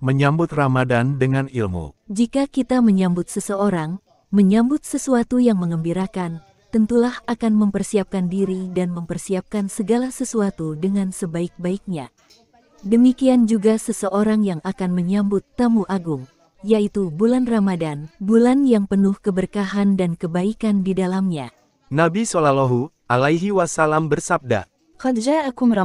Menyambut Ramadan dengan ilmu. Jika kita menyambut seseorang, menyambut sesuatu yang mengembirakan, tentulah akan mempersiapkan diri dan mempersiapkan segala sesuatu dengan sebaik-baiknya. Demikian juga seseorang yang akan menyambut tamu agung, yaitu bulan Ramadan, bulan yang penuh keberkahan dan kebaikan di dalamnya. Nabi Shallallahu Alaihi Wasallam bersabda, "Qad ja'akum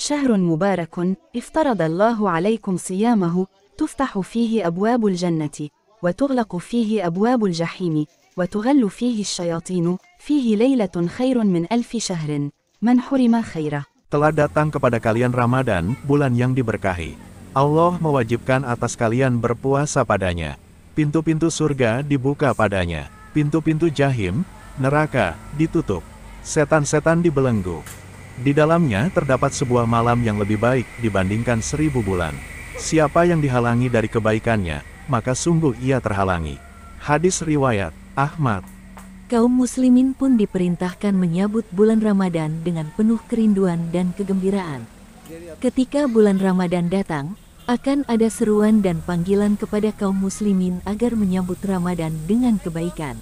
شهر مبارك افترض الله عليكم صيامه تفتح فيه أبواب الجنة وتغلق فيه أبواب الجحيم وتغل فيه الشياطين فيه ليلة خير من ألف شهر من حرم خيره Telah datang kepada kalian Ramadan, bulan yang diberkahi. Allah mewajibkan atas kalian berpuasa padanya. Pintu-pintu surga dibuka padanya. Pintu-pintu jahim, neraka, ditutup. Setan-setan dibelenggu. Di dalamnya terdapat sebuah malam yang lebih baik dibandingkan seribu bulan. Siapa yang dihalangi dari kebaikannya, maka sungguh ia terhalangi. Hadis Riwayat, Ahmad Kaum muslimin pun diperintahkan menyambut bulan Ramadan dengan penuh kerinduan dan kegembiraan. Ketika bulan Ramadan datang, akan ada seruan dan panggilan kepada kaum muslimin agar menyambut Ramadan dengan kebaikan.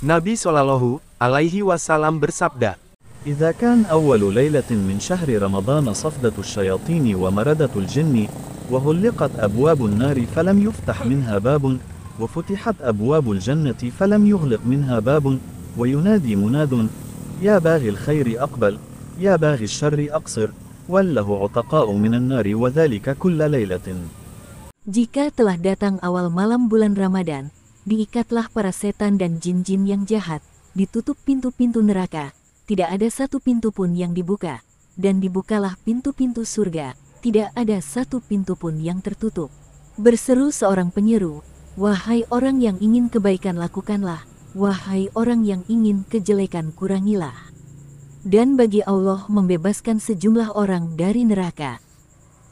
Nabi Shallallahu alaihi wasallam bersabda, إذا كان أول ليلة من شهر رمضان صفدة الشياطين ومردة الجن وهلقت أبواب النار فلم يفتح منها باب وفتحت أبواب الجنة فلم يغلق منها باب وينادي مناد يا باغي الخير أقبل يا باغي الشر أقصر وله عتقاء من النار وذلك كل ليلة Jika telah datang awal malam bulan Ramadan, diikatlah para setan dan jin-jin yang jahat, ditutup pintu-pintu neraka, tidak ada satu pintu pun yang dibuka, dan dibukalah pintu-pintu surga, tidak ada satu pintu pun yang tertutup. Berseru seorang penyeru, Wahai orang yang ingin kebaikan lakukanlah, wahai orang yang ingin kejelekan kurangilah. Dan bagi Allah membebaskan sejumlah orang dari neraka.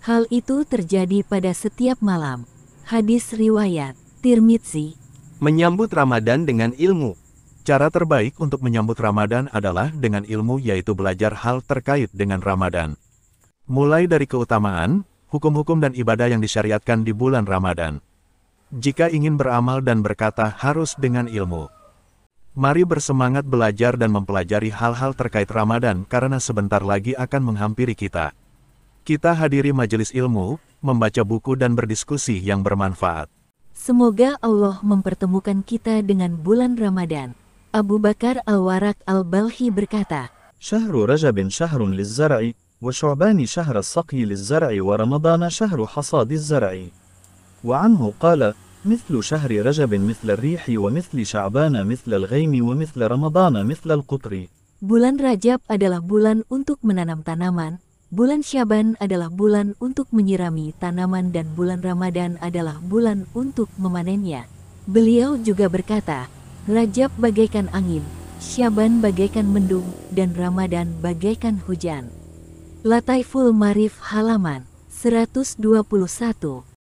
Hal itu terjadi pada setiap malam. Hadis Riwayat, Tirmidzi. Menyambut Ramadan dengan ilmu. Cara terbaik untuk menyambut Ramadan adalah dengan ilmu yaitu belajar hal terkait dengan Ramadan. Mulai dari keutamaan, hukum-hukum dan ibadah yang disyariatkan di bulan Ramadan. Jika ingin beramal dan berkata harus dengan ilmu. Mari bersemangat belajar dan mempelajari hal-hal terkait Ramadan karena sebentar lagi akan menghampiri kita. Kita hadiri majelis ilmu, membaca buku dan berdiskusi yang bermanfaat. Semoga Allah mempertemukan kita dengan bulan Ramadan. Abu Bakar Al-Warak Al-Balhi berkata, Syahru Rajabin syahrun lizzara'i, wa syu'bani syahra as-saqi lizzara'i wa ramadana syahru hasadi zara'i. Wa anhu qala, مثل شهر رجب مثل الريح ومثل شعبان مثل الغيم ومثل رمضان مثل القطر Bulan Rajab adalah bulan untuk menanam tanaman, bulan Syaban adalah bulan untuk menyirami tanaman dan bulan Ramadan adalah bulan untuk memanennya. Beliau juga berkata, Rajab bagaikan angin, Syaban bagaikan mendung, dan Ramadan bagaikan hujan. Lataiful Marif halaman 121